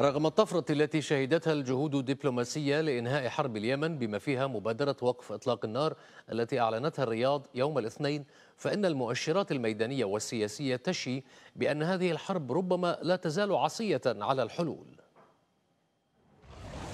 رغم الطفرة التي شهدتها الجهود الدبلوماسية لإنهاء حرب اليمن بما فيها مبادرة وقف إطلاق النار التي أعلنتها الرياض يوم الاثنين فإن المؤشرات الميدانية والسياسية تشي بأن هذه الحرب ربما لا تزال عصية على الحلول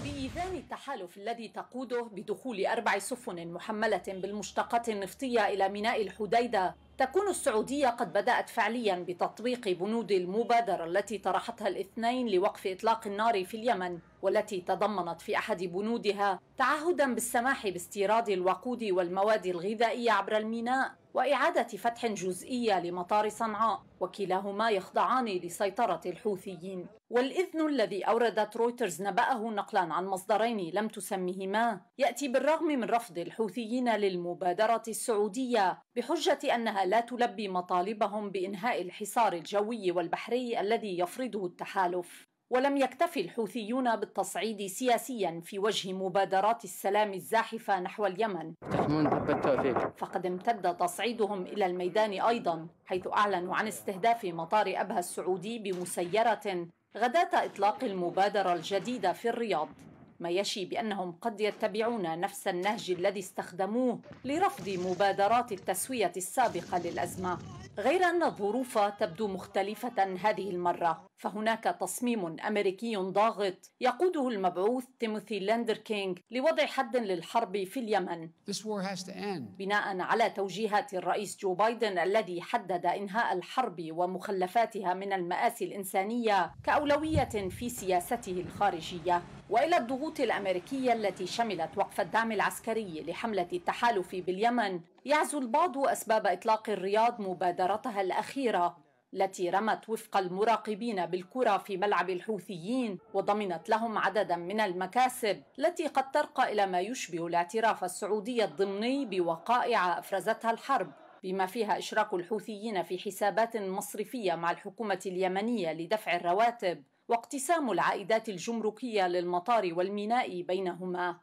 بإيذان التحالف الذي تقوده بدخول أربع سفن محملة بالمشتقات النفطية إلى ميناء الحديدة تكون السعودية قد بدأت فعليا بتطبيق بنود المبادرة التي طرحتها الاثنين لوقف إطلاق النار في اليمن والتي تضمنت في أحد بنودها تعهدا بالسماح باستيراد الوقود والمواد الغذائية عبر الميناء وإعادة فتح جزئية لمطار صنعاء وكلاهما يخضعان لسيطرة الحوثيين والإذن الذي أوردت رويترز نبأه نقلا عن مصدرين لم تسمهما يأتي بالرغم من رفض الحوثيين للمبادرة السعودية بحجة أنها لا تلبي مطالبهم بإنهاء الحصار الجوي والبحري الذي يفرضه التحالف ولم يكتف الحوثيون بالتصعيد سياسيا في وجه مبادرات السلام الزاحفة نحو اليمن فقد امتد تصعيدهم إلى الميدان أيضا حيث أعلنوا عن استهداف مطار أبها السعودي بمسيرة غداة إطلاق المبادرة الجديدة في الرياض ما يشي بأنهم قد يتبعون نفس النهج الذي استخدموه لرفض مبادرات التسوية السابقة للأزمة غير أن الظروف تبدو مختلفة هذه المرة فهناك تصميم أمريكي ضاغط يقوده المبعوث تيموثي لاندر كينغ لوضع حد للحرب في اليمن بناء على توجيهات الرئيس جو بايدن الذي حدد إنهاء الحرب ومخلفاتها من المآسي الإنسانية كأولوية في سياسته الخارجية وإلى الضغوط الخطوط الأمريكية التي شملت وقف الدعم العسكري لحملة التحالف باليمن يعزو البعض أسباب إطلاق الرياض مبادرتها الأخيرة التي رمت وفق المراقبين بالكرة في ملعب الحوثيين وضمنت لهم عددا من المكاسب التي قد ترقى إلى ما يشبه الاعتراف السعودي الضمني بوقائع أفرزتها الحرب بما فيها إشراك الحوثيين في حسابات مصرفية مع الحكومة اليمنية لدفع الرواتب واقتسام العائدات الجمركية للمطار والميناء بينهما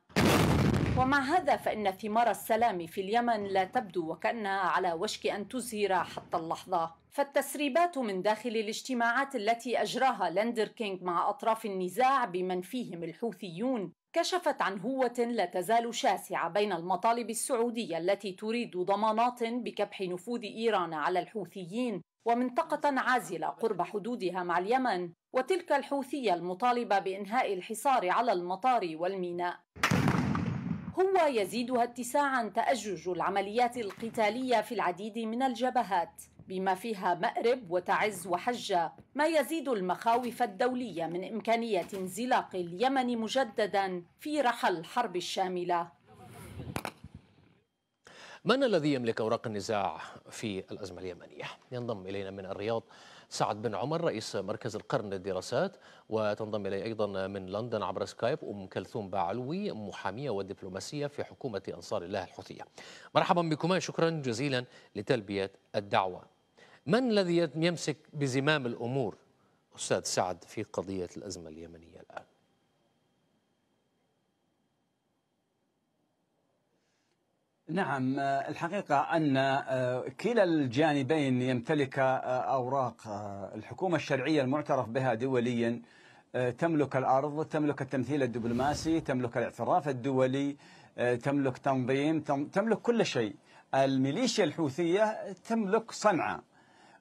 ومع هذا فإن ثمار السلام في اليمن لا تبدو وكأنها على وشك أن تزهر حتى اللحظة فالتسريبات من داخل الاجتماعات التي أجراها لندر كينغ مع أطراف النزاع بمن فيهم الحوثيون كشفت عن هوة لا تزال شاسعة بين المطالب السعودية التي تريد ضمانات بكبح نفوذ إيران على الحوثيين ومنطقة عازلة قرب حدودها مع اليمن وتلك الحوثية المطالبة بإنهاء الحصار على المطار والميناء هو يزيدها اتساعا تأجج العمليات القتالية في العديد من الجبهات بما فيها مأرب وتعز وحجة ما يزيد المخاوف الدولية من إمكانية انزلاق اليمن مجددا في رحل الحرب الشاملة من الذي يملك أوراق النزاع في الأزمة اليمنية؟ ينضم إلينا من الرياض سعد بن عمر رئيس مركز القرن للدراسات وتنضم إلي أيضا من لندن عبر سكايب أم كلثوم باعلوي محامية ودبلوماسية في حكومة أنصار الله الحوثية مرحبا بكما شكرا جزيلا لتلبية الدعوة من الذي يمسك بزمام الأمور أستاذ سعد في قضية الأزمة اليمنية الآن نعم آه، الحقيقة أن آه، كلا الجانبين يمتلك آه، أوراق الحكومة الشرعية المعترف بها دوليا تملك الأرض تملك التمثيل الدبلوماسي تملك الاعتراف الدولي تملك تنظيم تملك كل شيء الميليشيا الحوثية تملك صنعاء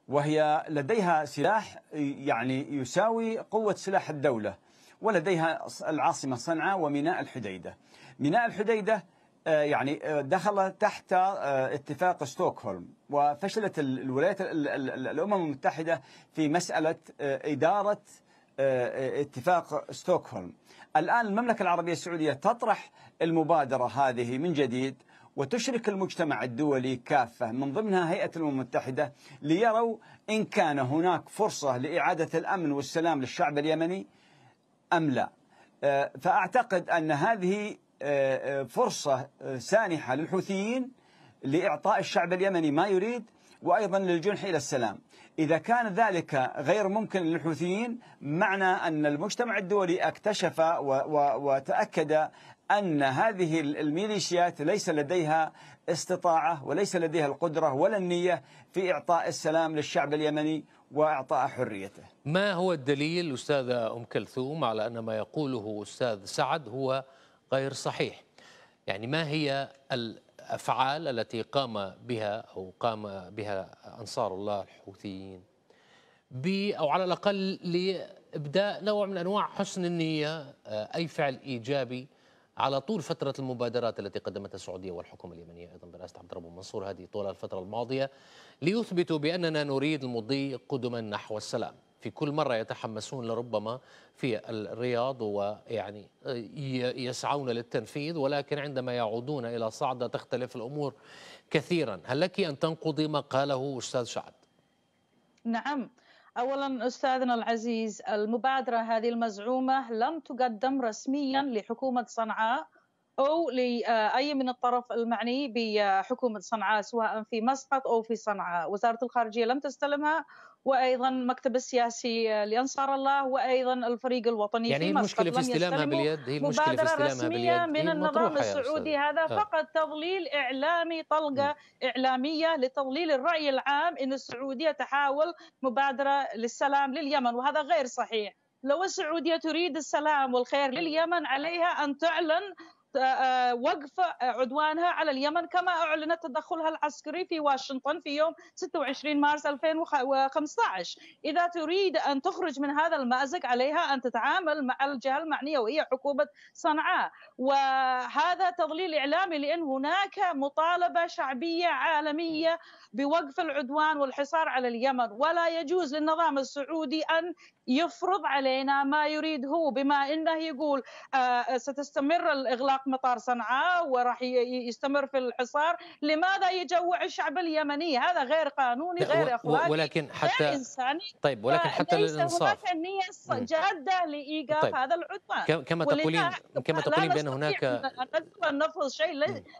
وهي لديها سلاح يعني يساوي قوة سلاح الدولة ولديها العاصمة صنعاء وميناء الحديدة ميناء الحديدة آه، يعني آه، دخل تحت آه، اتفاق ستوكهولم وفشلت الولايات الأمم المتحدة في مسألة إدارة اتفاق ستوكهولم الآن المملكة العربية السعودية تطرح المبادرة هذه من جديد وتشرك المجتمع الدولي كافة من ضمنها هيئة الأمم المتحدة ليروا إن كان هناك فرصة لإعادة الأمن والسلام للشعب اليمني أم لا فأعتقد أن هذه فرصة سانحة للحوثيين لإعطاء الشعب اليمني ما يريد وأيضا للجنح إلى السلام إذا كان ذلك غير ممكن للحوثيين معنى أن المجتمع الدولي اكتشف وتأكد أن هذه الميليشيات ليس لديها استطاعة وليس لديها القدرة ولا النية في إعطاء السلام للشعب اليمني وإعطاء حريته ما هو الدليل أستاذة أم كلثوم على أن ما يقوله أستاذ سعد هو غير صحيح يعني ما هي الأفعال التي قام بها أو قام بها أنصار الله الحوثيين ب أو على الأقل لإبداء نوع من أنواع حسن النية آه، أي فعل إيجابي على طول فترة المبادرات التي قدمتها السعودية والحكومة اليمنية أيضا برئاسة عبد الرب منصور هذه طوال الفترة الماضية ليثبتوا بأننا نريد المضي قدما نحو السلام في كل مرة يتحمسون لربما في الرياض ويعني آه، يسعون للتنفيذ ولكن عندما يعودون إلى صعدة تختلف الأمور كثيرا هل لك أن تنقضي ما قاله أستاذ سعد؟ نعم اولا استاذنا العزيز المبادره هذه المزعومه لم تقدم رسميا لحكومه صنعاء او لاي من الطرف المعني بحكومه صنعاء سواء في مسقط او في صنعاء، وزاره الخارجيه لم تستلمها وايضا المكتب السياسي لانصار الله وايضا الفريق الوطني يعني في المشكله في استلامها باليد هي المشكله في استلامها رسمية باليد من النظام السعودي هذا آه. فقط تضليل اعلامي طلقه م. اعلاميه لتضليل الراي العام ان السعوديه تحاول مبادره للسلام لليمن وهذا غير صحيح لو السعوديه تريد السلام والخير لليمن عليها ان تعلن وقف عدوانها على اليمن كما أعلنت تدخلها العسكري في واشنطن في يوم 26 مارس 2015 إذا تريد أن تخرج من هذا المأزق عليها أن تتعامل مع الجهة المعنية وهي حكومة صنعاء وهذا تضليل إعلامي لأن هناك مطالبة شعبية عالمية بوقف العدوان والحصار على اليمن ولا يجوز للنظام السعودي أن يفرض علينا ما يريد هو بما أنه يقول آه، ستستمر الإغلاق اغلاق مطار صنعاء وراح يستمر في الحصار لماذا يجوع الشعب اليمني هذا غير قانوني غير اخلاقي ولكن حتى غير طيب ولكن حتى الانصاف هناك نيه جاده لايقاف طيب. هذا العدوان كما تقولين كما تقولين بان هناك نفذ شيء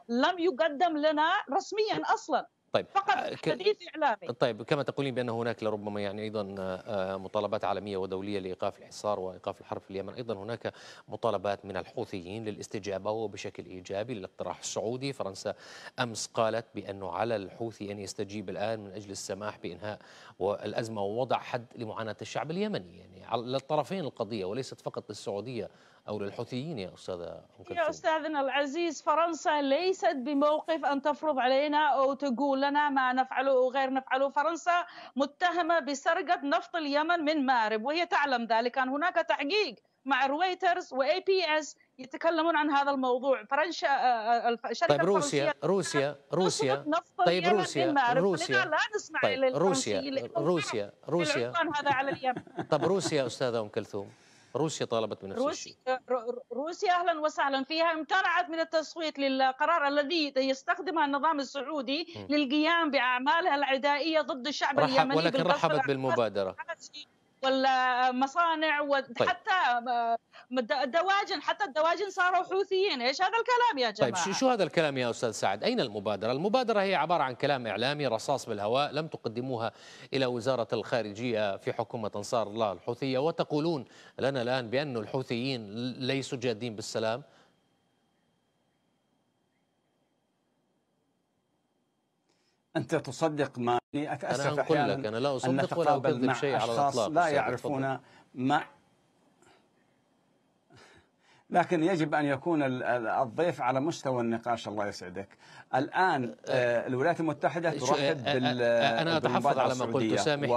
لم يقدم لنا رسميا اصلا طيب فقط آه، ك... اعلامي طيب كما تقولين بان هناك لربما يعني ايضا آه، مطالبات عالميه ودوليه لايقاف الحصار وايقاف الحرب في اليمن ايضا هناك مطالبات من الحوثيين للاستجابه وبشكل ايجابي للاقتراح السعودي فرنسا امس قالت بانه على الحوثي ان يستجيب الان من اجل السماح بانهاء الازمه ووضع حد لمعاناه الشعب اليمني يعني للطرفين القضيه وليست فقط للسعوديه أو للحوثيين يا أستاذة يا أستاذنا العزيز فرنسا ليست بموقف أن تفرض علينا أو تقول لنا ما نفعله أو غير نفعله فرنسا متهمة بسرقة نفط اليمن من مارب وهي تعلم ذلك كان هناك تحقيق مع رويترز واي بي اس يتكلمون عن هذا الموضوع فرنسا آه، آه، الشركه طيب روسيا روسيا روسيا طيب روسيا روسيا لا نسمع طيب روسيا روسيا روسيا هذا على اليمن طيب روسيا استاذه ام كلثوم روسيا طالبت بنفس روسيا الشيء روسيا اهلا وسهلا فيها امتنعت من التصويت للقرار الذي يستخدمه النظام السعودي م. للقيام باعمالها العدائيه ضد الشعب اليمني ولكن رحبت بالمبادره والمصانع وحتى طيب. الدواجن آه، حتى الدواجن صاروا حوثيين ايش هذا الكلام يا طيب، جماعه طيب شو هذا الكلام يا استاذ سعد اين المبادره المبادره هي عباره عن كلام اعلامي رصاص بالهواء لم تقدموها الى وزاره الخارجيه في حكومه انصار الله الحوثيه وتقولون لنا الان بان الحوثيين ليسوا جادين بالسلام أنت تصدق ما إيه، أتأسف أنا أقول لك أنا لا أصدق ولا أكذب شيء على الأطلاق لا يعرفون ما لكن يجب أن يكون الضيف على مستوى النقاش الله يسعدك الآن أه، آه، الولايات المتحدة ترحب أه، بال أنا أتحفظ على ما قلت سامحني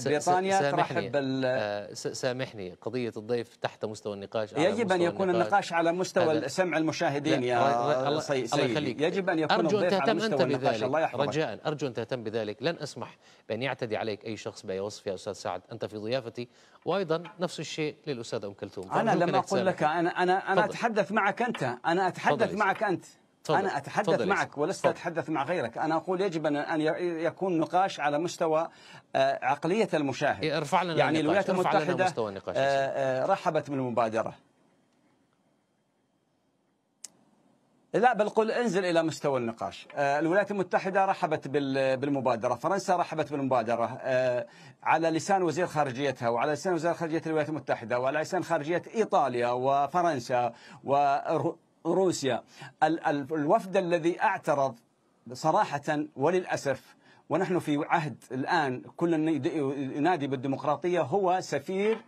وبريطانيا ترحب بال سامحني قضية الضيف تحت مستوى النقاش على يجب مستوى أن يكون النقاش, النقاش على مستوى سمع المشاهدين يا الله سيدي الله يخليك يجب أن يكون الضيف على مستوى أنت النقاش الله يحفظك رجاء أرجو أن تهتم بذلك لن أسمح بأن يعتدي عليك أي شخص بأي وصف يا أستاذ سعد أنت في ضيافتي وأيضا نفس الشيء للأستاذ أم كلثوم أنا لم أقل لك أنا انا انا فضل. اتحدث معك انت انا اتحدث معك انت فضل. انا اتحدث فضل. معك ولست فضل. اتحدث مع غيرك انا اقول يجب ان يكون نقاش على مستوى آه، عقليه المشاهد إيه، ارفع لنا يعني الولايات المتحده آه، آه، رحبت بالمبادره لا بل قل انزل إلى مستوى النقاش آه، الولايات المتحدة رحبت بالمبادرة فرنسا رحبت بالمبادرة آه، على لسان وزير خارجيتها وعلى لسان وزير خارجية الولايات المتحدة وعلى لسان خارجية إيطاليا وفرنسا وروسيا الوفد الذي اعترض صراحة وللأسف ونحن في عهد الآن كل ينادي بالديمقراطية هو سفير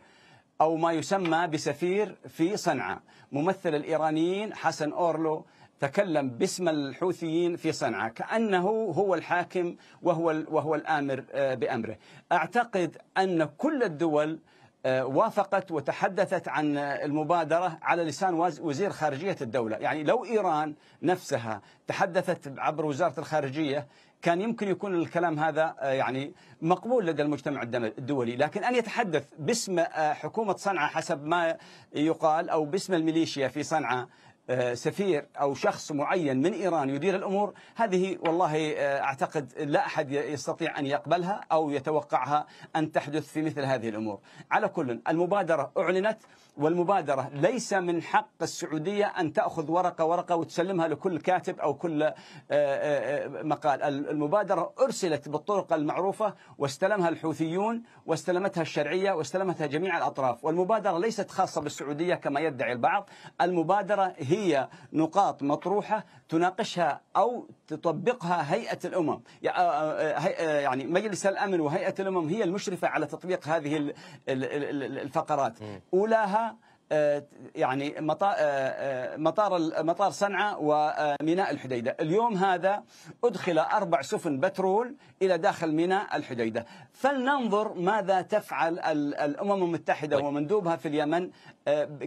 أو ما يسمى بسفير في صنعاء ممثل الإيرانيين حسن أورلو تكلم باسم الحوثيين في صنعاء كأنه هو الحاكم وهو, وهو الآمر آه، بأمره أعتقد أن كل الدول آه، وافقت وتحدثت عن المبادرة على لسان وزير خارجية الدولة يعني لو إيران نفسها تحدثت عبر وزارة الخارجية كان يمكن يكون الكلام هذا آه، يعني مقبول لدى المجتمع الدولي لكن أن يتحدث باسم حكومة صنعاء حسب ما يقال أو باسم الميليشيا في صنعاء آه، سفير أو شخص معين من إيران يدير الأمور هذه والله آه، أعتقد لا أحد يستطيع أن يقبلها أو يتوقعها أن تحدث في مثل هذه الأمور على كل المبادرة أعلنت والمبادرة ليس من حق السعودية أن تأخذ ورقة ورقة وتسلمها لكل كاتب أو كل آه، مقال المبادرة أرسلت بالطرق المعروفة واستلمها الحوثيون واستلمتها الشرعية واستلمتها جميع الأطراف والمبادرة ليست خاصة بالسعودية كما يدعي البعض المبادرة هي هي نقاط مطروحة تناقشها أو تطبقها هيئة الأمم آه، آه، آه، يعني مجلس الأمن وهيئة الأمم هي المشرفة على تطبيق هذه الفقرات أولاها آه، يعني آه، آه، مطار مطار صنعاء وميناء الحديده، اليوم هذا ادخل اربع سفن بترول الى داخل ميناء الحديده، فلننظر ماذا تفعل الامم المتحده طيب. ومندوبها في اليمن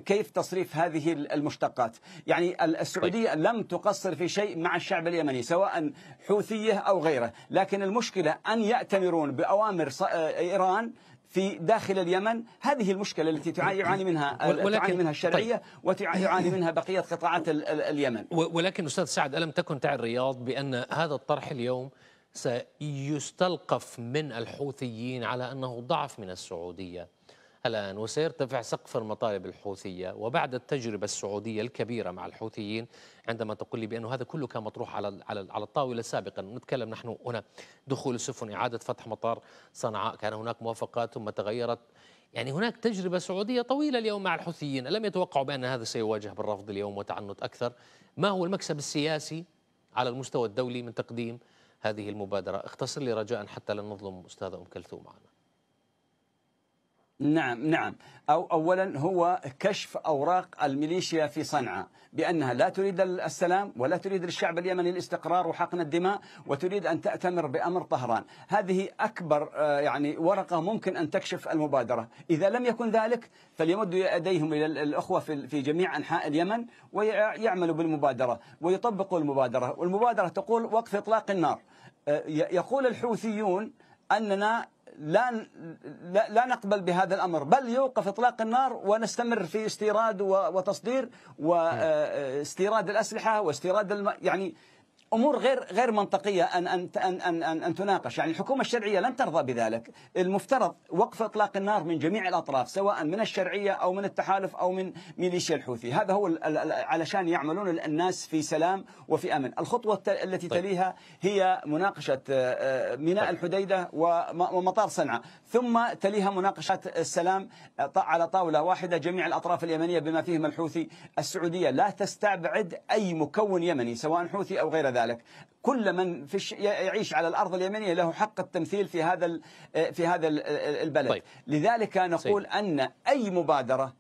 كيف تصريف هذه المشتقات، يعني السعوديه طيب. لم تقصر في شيء مع الشعب اليمني سواء حوثيه او غيره، لكن المشكله ان ياتمرون باوامر ايران في داخل اليمن هذه المشكلة التي يعاني منها آه، تعاني منها الشرعية طيب ويعاني منها بقية قطاعات ال ال اليمن ولكن أستاذ سعد ألم تكن تعي الرياض بأن هذا الطرح اليوم سيستلقف من الحوثيين على أنه ضعف من السعودية الآن وسيرتفع سقف المطالب الحوثية وبعد التجربة السعودية الكبيرة مع الحوثيين عندما تقول لي بأنه هذا كله كان مطروح على على الطاولة سابقا نتكلم نحن هنا دخول السفن إعادة فتح مطار صنعاء كان هناك موافقات ثم تغيرت يعني هناك تجربة سعودية طويلة اليوم مع الحوثيين لم يتوقعوا بأن هذا سيواجه بالرفض اليوم وتعنت أكثر ما هو المكسب السياسي على المستوى الدولي من تقديم هذه المبادرة اختصر لي رجاء حتى لا نظلم أستاذة أم كلثوم معنا نعم نعم أو أولا هو كشف أوراق الميليشيا في صنعاء بأنها لا تريد السلام ولا تريد للشعب اليمني الاستقرار وحقن الدماء وتريد أن تأتمر بأمر طهران هذه أكبر آه، يعني ورقة ممكن أن تكشف المبادرة إذا لم يكن ذلك فليمدوا يديهم إلى الأخوة في جميع أنحاء اليمن ويعملوا بالمبادرة ويطبقوا المبادرة والمبادرة تقول وقف إطلاق النار آه، يقول الحوثيون أننا لا لا نقبل بهذا الامر بل يوقف اطلاق النار ونستمر في استيراد وتصدير واستيراد نعم. آه، آه، الاسلحه واستيراد الم... يعني امور غير غير منطقيه ان ان ان ان, أن تناقش، يعني الحكومه الشرعيه لن ترضى بذلك، المفترض وقف اطلاق النار من جميع الاطراف سواء من الشرعيه او من التحالف او من ميليشيا الحوثي، هذا هو علشان يعملون الناس في سلام وفي امن، الخطوه التي طيب. تليها هي مناقشه آه، آه، ميناء طيب. الحديده ومطار صنعاء، ثم تليها مناقشه السلام آه، على طاوله واحده جميع الاطراف اليمنيه بما فيهم الحوثي، السعوديه لا تستبعد اي مكون يمني سواء حوثي او غير ذلك. ذلك كل من في يعيش على الارض اليمنيه له حق التمثيل في هذا آه، في هذا البلد طيب. لذلك نقول سيد. ان اي مبادره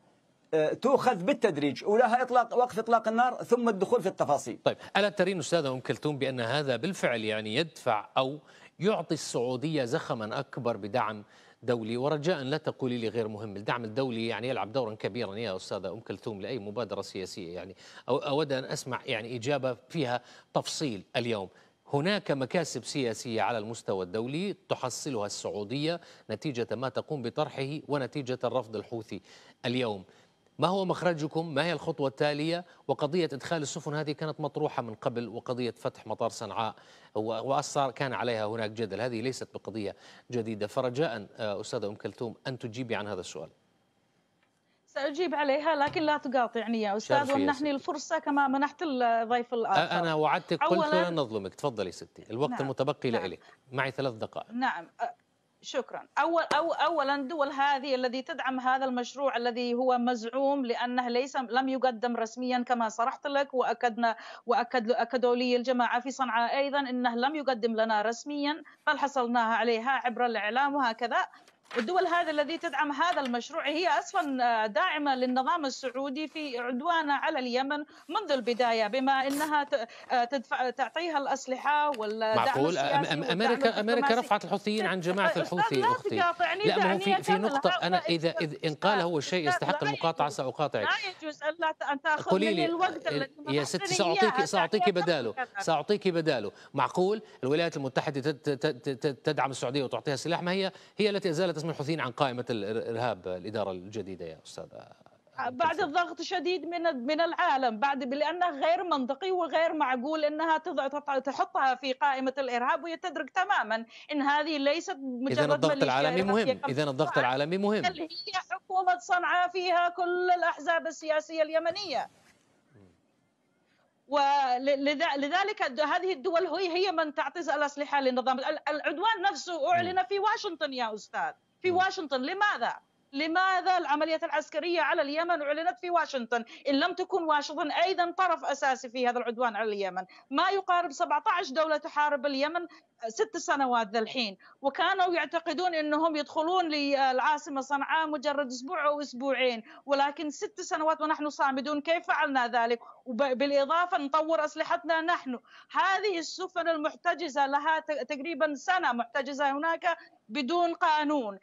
آه، تؤخذ بالتدريج ولها اطلاق وقف اطلاق النار ثم الدخول في التفاصيل طيب الا ترين استاذه ام كلثوم بان هذا بالفعل يعني يدفع او يعطي السعوديه زخما اكبر بدعم دولي ورجاء لا تقولي لي غير مهم الدعم الدولي يعني يلعب دورا كبيرا يا أستاذة أم كلثوم لأي مبادرة سياسية يعني أو أود أن أسمع يعني إجابة فيها تفصيل اليوم هناك مكاسب سياسية على المستوى الدولي تحصلها السعودية نتيجة ما تقوم بطرحه ونتيجة الرفض الحوثي اليوم ما هو مخرجكم ما هي الخطوة التالية وقضية إدخال السفن هذه كانت مطروحة من قبل وقضية فتح مطار صنعاء وأصار كان عليها هناك جدل هذه ليست بقضية جديدة فرجاء آه، أستاذة أم كلثوم أن تجيبي عن هذا السؤال سأجيب عليها لكن لا تقاطعني يا أستاذ ومنحني الفرصة كما منحت الضيف الآخر أنا وعدتك قلت لن نظلمك تفضلي ستي الوقت نعم. المتبقي نعم. لك معي ثلاث دقائق نعم شكرا أول أو أولا دول هذه الذي تدعم هذا المشروع الذي هو مزعوم لأنه ليس لم يقدم رسميا كما صرحت لك وأكدنا وأكد أكدوا لي الجماعة في صنعاء أيضا أنه لم يقدم لنا رسميا بل حصلناها عليها عبر الإعلام وهكذا والدول هذه التي تدعم هذا المشروع هي اصلا داعمه للنظام السعودي في عدوانه على اليمن منذ البدايه بما انها تدفع تعطيها الاسلحه والدعم معقول امريكا امريكا رفعت الحوثيين عن جماعه الحوثي لا اختي لا ما هو في, في نقطه انا اذا ان قال هو شيء يستحق المقاطعه ساقاطعك لا يجوز الا ان تاخذ مني الوقت يا ستي ساعطيك ساعطيك بداله ساعطيك بداله معقول الولايات المتحده تدعم السعوديه وتعطيها سلاح ما هي هي التي ازالت تم الحوثيين عن قائمه الارهاب الاداره الجديده يا استاذ بعد الضغط الشديد من من العالم بعد لانه غير منطقي وغير معقول انها تحطها في قائمه الارهاب وهي تدرك تماما ان هذه ليست مجرد اذا الضغط العالمي مهم اذا الضغط العالمي مهم هي حكومه صنعاء فيها كل الاحزاب السياسيه اليمنيه ولذلك هذه الدول هي هي من تعطي الأسلحة للنظام العدوان نفسه أعلن في واشنطن يا أستاذ في واشنطن لماذا؟ لماذا العمليات العسكرية على اليمن أعلنت في واشنطن إن لم تكن واشنطن أيضا طرف أساسي في هذا العدوان على اليمن ما يقارب 17 دولة تحارب اليمن ست سنوات ذا الحين وكانوا يعتقدون انهم يدخلون للعاصمه صنعاء مجرد اسبوع او اسبوعين ولكن ست سنوات ونحن صامدون كيف فعلنا ذلك وبالاضافه نطور اسلحتنا نحن هذه السفن المحتجزه لها تقريبا سنه محتجزه هناك بدون قانون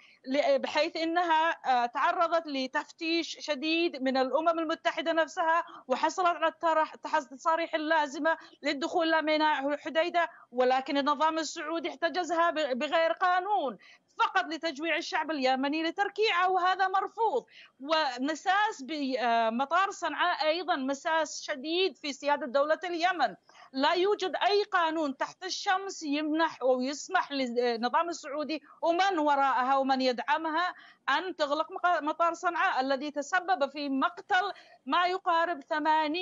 بحيث انها آه، تعرضت لتفتيش شديد من الامم المتحده نفسها وحصلت على التصاريح اللازمه للدخول لميناء حديده ولكن النظام السعودي احتجزها بغير قانون فقط لتجويع الشعب اليمني لتركيعه وهذا مرفوض ومساس بمطار آه، صنعاء ايضا مساس شديد في سياده دوله اليمن لا يوجد اي قانون تحت الشمس يمنح او يسمح للنظام السعودي ومن وراءها ومن يدعمها ان تغلق مطار صنعاء الذي تسبب في مقتل ما يقارب 80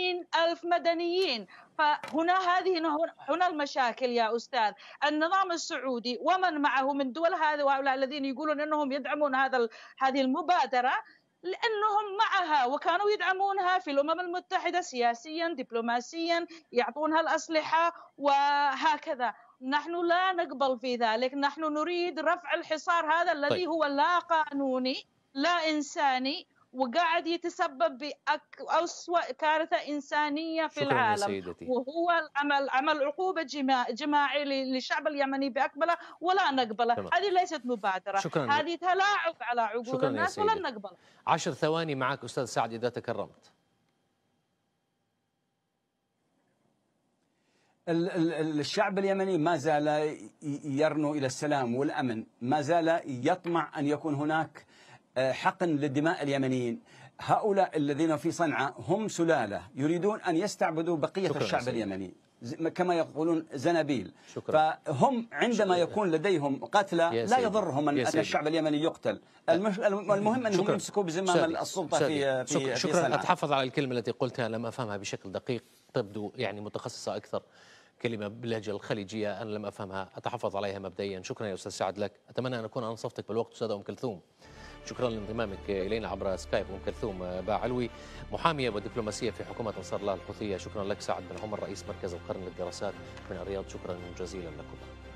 الف مدنيين فهنا هذه هنا المشاكل يا استاذ النظام السعودي ومن معه من دول هذا وهؤلاء الذين يقولون انهم يدعمون هذا هذه المبادره لانهم معها وكانوا يدعمونها في الامم المتحده سياسيا دبلوماسيا يعطونها الاسلحه وهكذا نحن لا نقبل في ذلك نحن نريد رفع الحصار هذا الذي طيب. هو لا قانوني لا انساني وقاعد يتسبب بأسوء كارثة إنسانية في شكرا العالم سيدتي. وهو العمل عمل عقوبة جماعي للشعب اليمني بأكمله ولا نقبله تمام. هذه ليست مبادرة شكرا هذه تلاعب على عقول الناس ولن نقبله عشر ثواني معك أستاذ سعد إذا تكرمت الشعب اليمني ما زال يرنو إلى السلام والأمن ما زال يطمع أن يكون هناك حقن للدماء اليمنيين هؤلاء الذين في صنعاء هم سلالة يريدون أن يستعبدوا بقية الشعب سيدي. اليمني كما يقولون زنابيل شكرا. فهم عندما شكرا. يكون لديهم قتلى لا يضرهم أن, أن الشعب اليمني يقتل أه. المهم أنهم يمسكوا بزمام السلطة في في شكرا, شكرا. أتحفظ على الكلمة التي قلتها لم أفهمها بشكل دقيق تبدو يعني متخصصة أكثر كلمة باللهجة الخليجية أنا لم أفهمها أتحفظ عليها مبدئيا شكرا يا أستاذ سعد لك أتمنى أن أكون أنصفتك بالوقت أستاذة أم كلثوم شكرا لانضمامك الينا عبر سكايب ام كلثوم باعلوي محاميه ودبلوماسيه في حكومه انصار الله الحوثيه شكرا لك سعد بن عمر رئيس مركز القرن للدراسات من الرياض شكرا جزيلا لكم